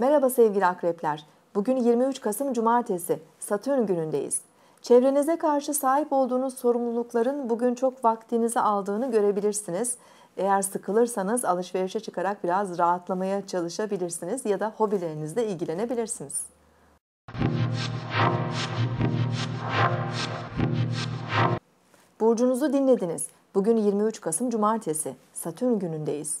Merhaba sevgili akrepler. Bugün 23 Kasım Cumartesi, Satürn günündeyiz. Çevrenize karşı sahip olduğunuz sorumlulukların bugün çok vaktinizi aldığını görebilirsiniz. Eğer sıkılırsanız alışverişe çıkarak biraz rahatlamaya çalışabilirsiniz ya da hobilerinizle ilgilenebilirsiniz. Burcunuzu dinlediniz. Bugün 23 Kasım Cumartesi, Satürn günündeyiz.